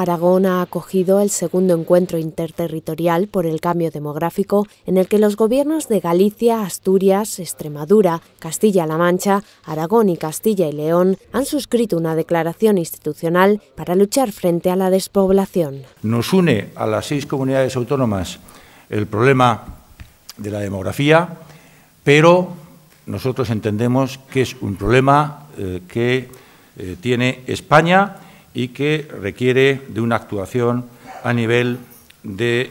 Aragón ha acogido el segundo encuentro interterritorial por el cambio demográfico en el que los gobiernos de Galicia, Asturias, Extremadura, Castilla-La Mancha, Aragón y Castilla y León han suscrito una declaración institucional para luchar frente a la despoblación. Nos une a las seis comunidades autónomas el problema de la demografía, pero nosotros entendemos que es un problema eh, que eh, tiene España y que requiere de una actuación a nivel del de,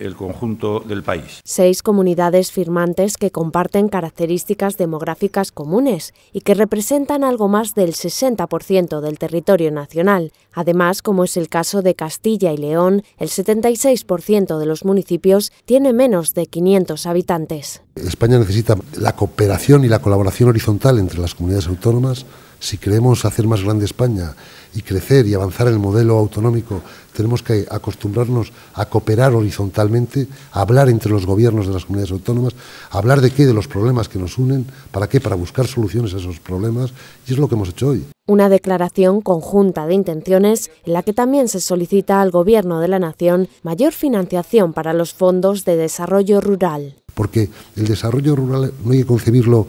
eh, conjunto del país. Seis comunidades firmantes que comparten características demográficas comunes y que representan algo más del 60% del territorio nacional. Además, como es el caso de Castilla y León, el 76% de los municipios tiene menos de 500 habitantes. España necesita la cooperación y la colaboración horizontal entre las comunidades autónomas si queremos hacer más grande España y crecer y avanzar en el modelo autonómico, tenemos que acostumbrarnos a cooperar horizontalmente, a hablar entre los gobiernos de las comunidades autónomas, a hablar de qué, de los problemas que nos unen, para qué, para buscar soluciones a esos problemas, y es lo que hemos hecho hoy. Una declaración conjunta de intenciones en la que también se solicita al Gobierno de la Nación mayor financiación para los fondos de desarrollo rural. Porque el desarrollo rural no hay que concebirlo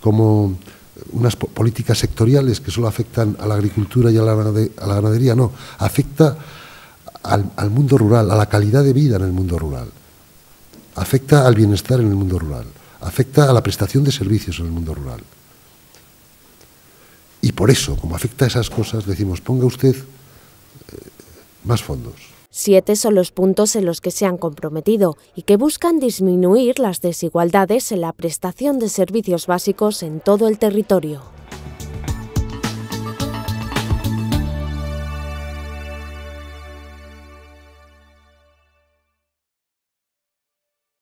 como unas políticas sectoriales que solo afectan a la agricultura y a la, ganadería, no, afecta al, mundo rural, a la calidad de vida en el mundo rural, afecta al bienestar en el mundo rural, afecta a la prestación de servicios en el mundo rural. Y por eso, como afecta a esas cosas, decimos, ponga usted eh, más fondos. Siete son los puntos en los que se han comprometido y que buscan disminuir las desigualdades en la prestación de servicios básicos en todo el territorio.